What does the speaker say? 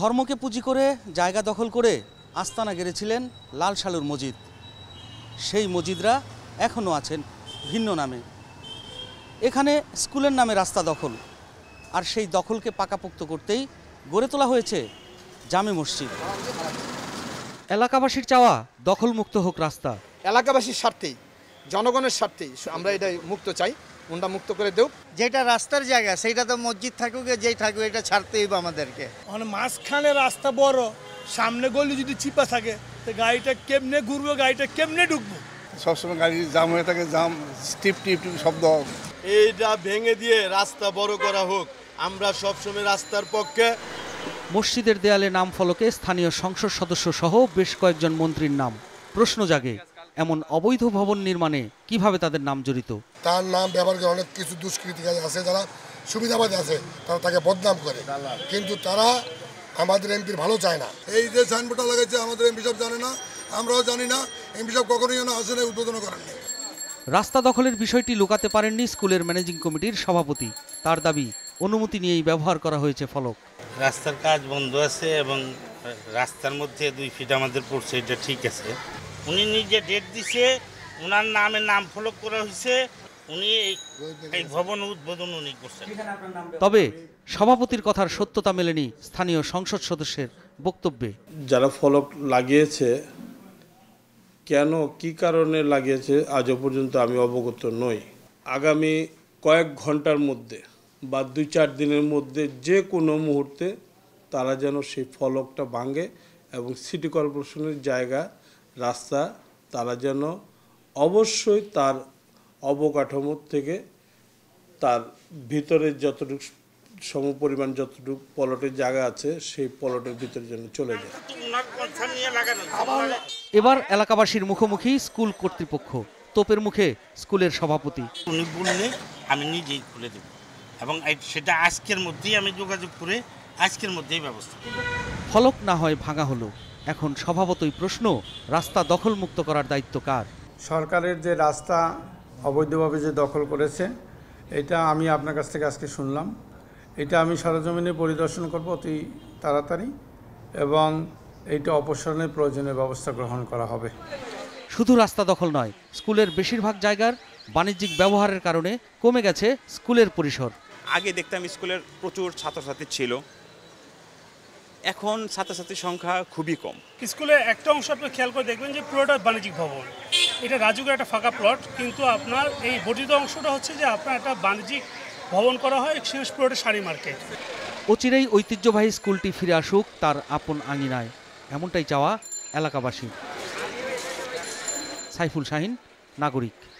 ধর্মকে পুঁজি করে জায়গা দখল করে আস্তানা গেড়েছিলেন লাল সালুর মসজিদ সেই মসজিদরা এখনও আছেন ভিন্ন নামে এখানে স্কুলের নামে রাস্তা দখল আর সেই দখলকে পাকাপোক্ত করতেই গড়ে তোলা হয়েছে জামে মসজিদ এলাকাবাসীর চাওয়া দখলমুক্ত হোক রাস্তা এলাকাবাসীর স্বার্থেই জনগণের স্বার্থেই আমরা এটাই মুক্ত চাই গুন্ডা মুক্ত করে দেব যেটা রাস্তার জায়গা সেইটা তো মসজিদ থাকুক যেই থাকুক এটা ছাড়তে হইব আমাদেরকে মানে মাঝখানে রাস্তা বড় সামনে গলি যদি চিপা থাকে তো গাড়িটা কেমনে ঘুরবো গাড়িটা কেমনে ঢুকবো সবসময় গাড়ি জাম হয়ে থাকে জাম টিপ টিপ টিপ শব্দ এইটা ভেঙে দিয়ে রাস্তা বড় করা হোক আমরা সবসময় রাস্তার পক্ষে মসজিদের দেয়ালে নাম ফলকে স্থানীয় সংসদ সদস্য সহ বেশ কয়েকজন মন্ত্রীর নাম প্রশ্ন জাগে এমন অবৈধ ভবন নির্মাণে কিভাবে তাদের নাম জড়িত তার নাম ব্যবহার করে অনেক কিছু দুষ্কৃতিকারী আছে যারা সুবিধাবাদ আছে তারা তাকে বদনাম করে কিন্তু তারা আমাদের এমপির ভালো চায় না এই যে সাইনবোর্ডটা লাগাইছে আমাদের এমপি সব জানে না আমরাও জানি না এমপি সব কখনোই না আসলে উদ্বোধন করেননি রাস্তা দখলের বিষয়টি লুকাতে পারেননি স্কুলের ম্যানেজিং কমিটির সভাপতি তার দাবি অনুমতি নিয়েই ব্যবহার করা হয়েছে ফলক রাস্তার কাজ বন্ধ আছে এবং রাস্তার মধ্যে দুই ফিট আমাদের পড়ছে এটা ঠিক আছে উনি নিজে ডেট দিছে ওনার নামে নাম ফলক করা হয়েছে উনি এই ভবন উদ্বোধন উনি করছেন তবে সভাপতির কথার সত্যতা মেলেনি স্থানীয় সংসদ সদস্যের বক্তব্যে যারা ফলক লাগিয়েছে কেন কি কারণে লাগিয়েছে আজও পর্যন্ত আমি অবগত নই আগামী কয়েক ঘন্টার মধ্যে বা দুই চার দিনের মধ্যে যে কোনো মুহূর্তে তারা যেন সেই ফলকটা ভাঙে এবং সিটি কর্পোরেশনের জায়গা রাস্তা তারা যেন অবশ্যই তার অবকাঠামো থেকে তার ভিতরে যতটুকু সম পরিমাণ যতটুকু পলটের জায়গা আছে সেই পলটের ভিতরে যেন চলে যায় এবার এলাকাবাসীর মুখোমুখি স্কুল কর্তৃপক্ষ তোপের মুখে স্কুলের সভাপতি উনি বললে আমি নিজেই খুলে দেব এবং সেটা আজকের মধ্যেই আমি যোগাযোগ করে আজকের মধ্যেই ব্যবস্থা ফলক না হয় ভাঙা হলো এখন স্বভাবতই প্রশ্ন রাস্তা দখলমুক্ত করার দায়িত্ব কার সরকারের যে রাস্তা অবৈধভাবে যে দখল করেছে এটা আমি আপনার কাছ থেকে আজকে শুনলাম এটা আমি সরজমিনে পরিদর্শন করব অতি তাড়াতাড়ি এবং এইটা অপসারণের প্রয়োজনীয় ব্যবস্থা গ্রহণ করা হবে শুধু রাস্তা দখল নয় স্কুলের বেশিরভাগ জায়গার বাণিজ্যিক ব্যবহারের কারণে কমে গেছে স্কুলের পরিসর আগে দেখতাম স্কুলের প্রচুর ছাত্রছাত্রী ছিল এখন ছাত্রছাত্রীর সংখ্যা খুবই কম স্কুলে একটা অংশ আপনি খেয়াল করে দেখবেন যে পুরোটা বাণিজ্যিক ভবন এটা রাজুকের একটা ফাঁকা প্লট কিন্তু আপনার এই বর্ধিত অংশটা হচ্ছে যে আপনার একটা বাণিজ্যিক ভবন করা হয় শেষ পুরোটা শাড়ি মার্কেট অচিরেই ঐতিহ্যবাহী স্কুলটি ফিরে আসুক তার আপন আঙিনায় এমনটাই চাওয়া এলাকাবাসী সাইফুল শাহিন নাগরিক